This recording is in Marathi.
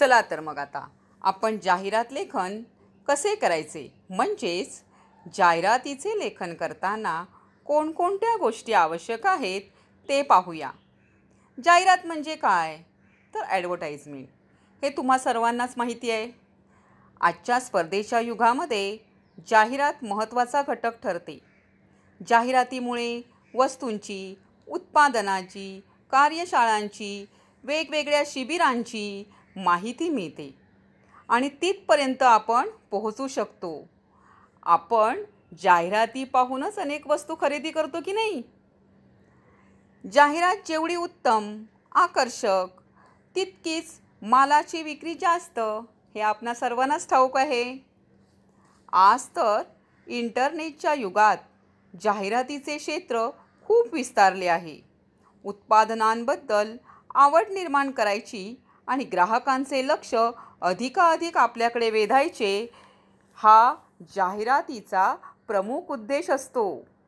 चला तर मग आता आपण जाहिरात लेखन कसे करायचे म्हणजेच जाहिरातीचे लेखन करताना कोणकोणत्या गोष्टी आवश्यक आहेत ते पाहूया जाहिरात म्हणजे काय तर ॲडव्हर्टाईजमेंट हे तुम्हा सर्वांनाच माहिती आहे आजच्या स्पर्धेच्या युगामध्ये जाहिरात महत्त्वाचा घटक ठरते जाहिरातीमुळे वस्तूंची उत्पादनाची कार्यशाळांची वेगवेगळ्या शिबिरांची माहिती मिळते आणि तिथपर्यंत आपण पोहोचू शकतो आपण जाहिराती पाहूनच अनेक वस्तू खरेदी करतो की नाही जाहिरात जेवढी उत्तम आकर्षक तितकीच मालाची विक्री जास्त हे आपणा सर्वांनाच ठाऊक आहे आज तर इंटरनेटच्या युगात जाहिरातीचे क्षेत्र खूप विस्तारले आहे उत्पादनांबद्दल आवड निर्माण करायची आणि ग्राहकांचे लक्ष अधिकाधिक आपल्याकडे वेधायचे हा जाहिरातीचा प्रमुख उद्देश असतो